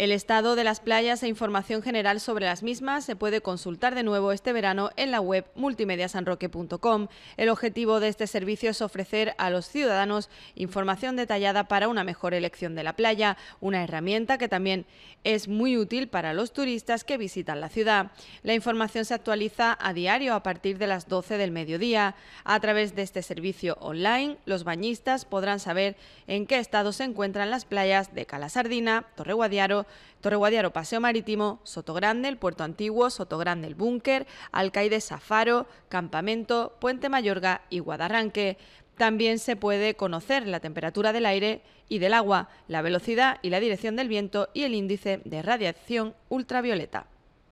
El estado de las playas e información general sobre las mismas se puede consultar de nuevo este verano en la web multimediasanroque.com. El objetivo de este servicio es ofrecer a los ciudadanos información detallada para una mejor elección de la playa, una herramienta que también es muy útil para los turistas que visitan la ciudad. La información se actualiza a diario a partir de las 12 del mediodía. A través de este servicio online, los bañistas podrán saber en qué estado se encuentran las playas de Calasardina, Sardina, Torre Guadiaro, Torre Guadiaro, Paseo Marítimo, Sotogrande, el Puerto Antiguo, Sotogrande, el Búnker, Alcaide Safaro, Campamento, Puente Mayorga y Guadarranque. También se puede conocer la temperatura del aire y del agua, la velocidad y la dirección del viento y el índice de radiación ultravioleta.